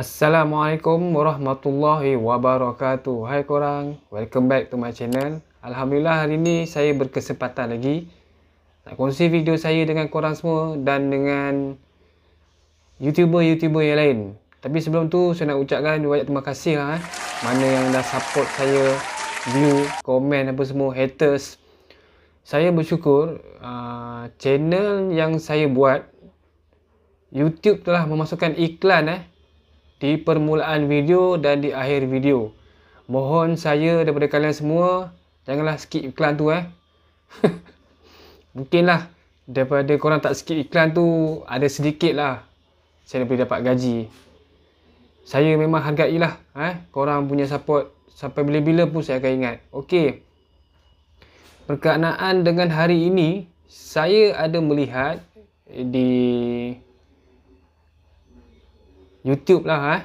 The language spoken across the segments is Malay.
Assalamualaikum warahmatullahi wabarakatuh Hai korang Welcome back to my channel Alhamdulillah hari ni saya berkesempatan lagi Nak kongsi video saya dengan korang semua Dan dengan Youtuber-youtuber yang lain Tapi sebelum tu saya nak ucapkan banyak terima kasih lah eh. Mana yang dah support saya View, komen apa semua Haters Saya bersyukur uh, Channel yang saya buat Youtube telah memasukkan iklan eh di permulaan video dan di akhir video. Mohon saya daripada kalian semua, janganlah skip iklan tu eh. Mungkinlah daripada korang tak skip iklan tu, ada sedikit lah saya boleh dapat gaji. Saya memang hargailah eh. korang punya support sampai bila-bila pun saya akan ingat. Okey. Perkenaan dengan hari ini, saya ada melihat di YouTube lah eh.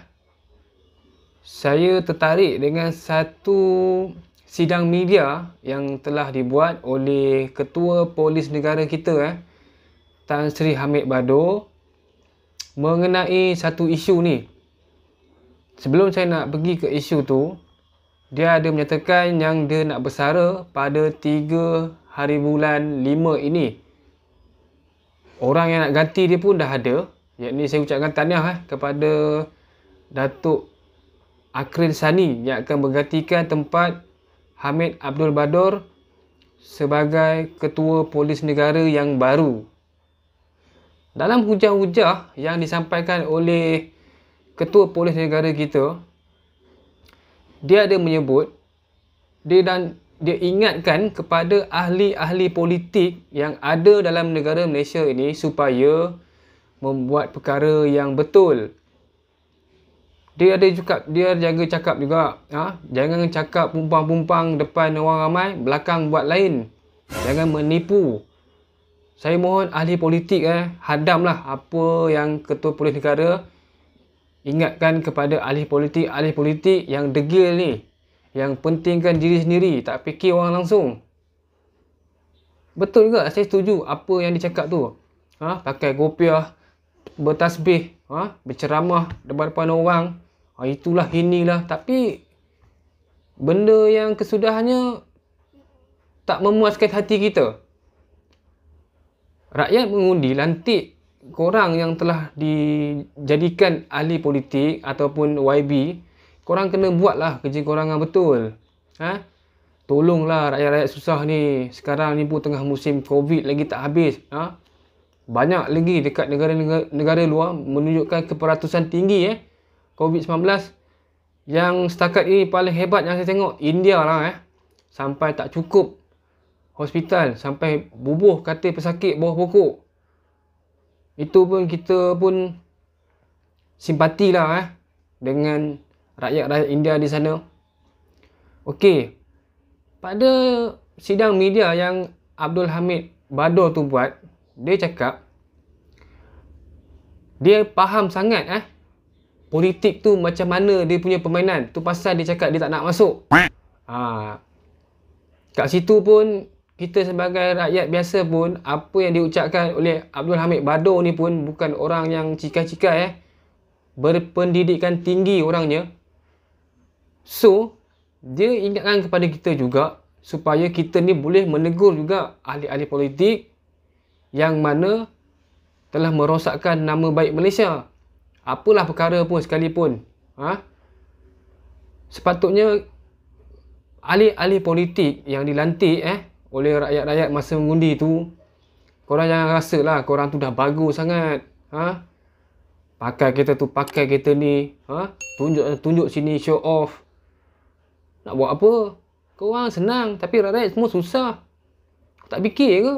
Saya tertarik dengan satu sidang media yang telah dibuat oleh ketua polis negara kita eh Tan Sri Hamid Badur mengenai satu isu ni. Sebelum saya nak pergi ke isu tu, dia ada menyatakan yang dia nak bersara pada 3 hari bulan 5 ini. Orang yang nak ganti dia pun dah ada. Yang ni saya ucapkan tahniah eh, kepada Datuk Akrin Sani yang akan menggantikan tempat Hamid Abdul Badur sebagai Ketua Polis Negara yang baru. Dalam hujah-hujah yang disampaikan oleh Ketua Polis Negara kita, dia ada menyebut dia dan dia ingatkan kepada ahli-ahli politik yang ada dalam negara Malaysia ini supaya membuat perkara yang betul. Dia ada juga dia jaga cakap juga. Ha? Jangan cakap pumpang-pumpang depan orang ramai, belakang buat lain. Jangan menipu. Saya mohon ahli politik eh, hadamlah apa yang ketua polis negara ingatkan kepada ahli politik, ahli politik yang degil ni. Yang pentingkan diri sendiri, tak fikir orang langsung. Betul juga, saya setuju apa yang dicakap tu. Ha? Pakai gopiah, bertasbih, ha? berceramah depan-depan orang. Ha, itulah, inilah. Tapi, benda yang kesudahannya tak memuaskan hati kita. Rakyat mengundi lantik korang yang telah dijadikan ahli politik ataupun YB, korang kena buatlah kerja korang yang betul. Ha? Tolonglah rakyat-rakyat susah ni. Sekarang ni pun tengah musim COVID lagi tak habis. Ha? banyak lagi dekat negara-negara negara luar menunjukkan keperatusan tinggi eh COVID-19 yang setakat ini paling hebat yang saya tengok India lah eh sampai tak cukup hospital sampai bubuh kata pesakit bawah pokok itu pun kita pun simpati lah eh dengan rakyat-rakyat India di sana Okey, pada sidang media yang Abdul Hamid Bado tu buat dia cakap dia faham sangat eh politik tu macam mana dia punya permainan tu pasal dia cakap dia tak nak masuk ha. kat situ pun kita sebagai rakyat biasa pun apa yang diucapkan oleh Abdul Hamid Badur ni pun bukan orang yang cikai-cikai eh berpendidikan tinggi orangnya so dia ingatkan kepada kita juga supaya kita ni boleh menegur juga ahli-ahli politik yang mana telah merosakkan nama baik Malaysia. Apalah perkara pun sekalipun. Ha? Sepatutnya ahli-ahli politik yang dilantik eh oleh rakyat-rakyat masa mengundi tu korang jangan rasa lah korang tu dah bagus sangat ha? pakai kereta tu pakai kereta ni ha? tunjuk tunjuk sini show off nak buat apa korang senang tapi rakyat semua susah tak fikir ke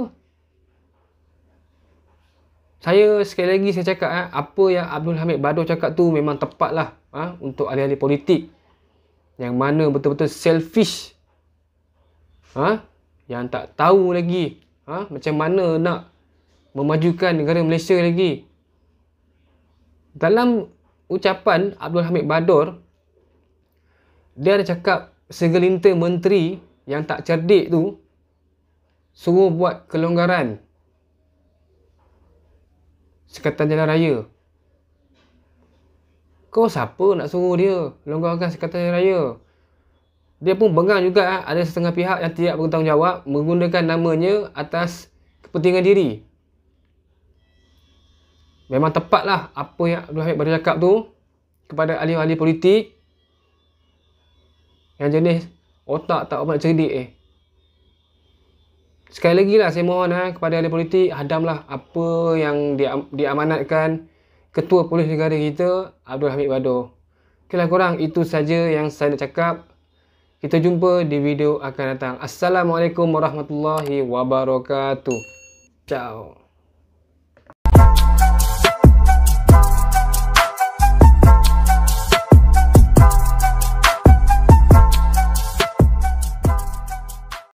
saya sekali lagi saya cakap eh, apa yang Abdul Hamid Badu cakap tu memang tepat lah eh, untuk ahli-ahli politik yang mana betul-betul selfish eh, yang tak tahu lagi eh, macam mana nak memajukan negara Malaysia lagi dalam ucapan Abdul Hamid Badur dia ada cakap segelintir menteri yang tak cerdik tu suruh buat kelonggaran Sekatan Jalan Raya. Kau siapa nak suruh dia longgarkan Sekatan Jalan Raya? Dia pun bengang juga ah. ada setengah pihak yang tidak bertanggungjawab menggunakan namanya atas kepentingan diri. Memang tepat lah apa yang Abdul Hamid baru cakap tu kepada ahli-ahli politik yang jenis otak tak apa nak cerdik eh sekali lagi lah saya mohon ha, kepada ahli politik hadamlah apa yang diam, diamanatkan ketua polis negara kita Abdul Hamid Badur Okeylah korang, itu saja yang saya nak cakap. Kita jumpa di video akan datang. Assalamualaikum warahmatullahi wabarakatuh. Ciao.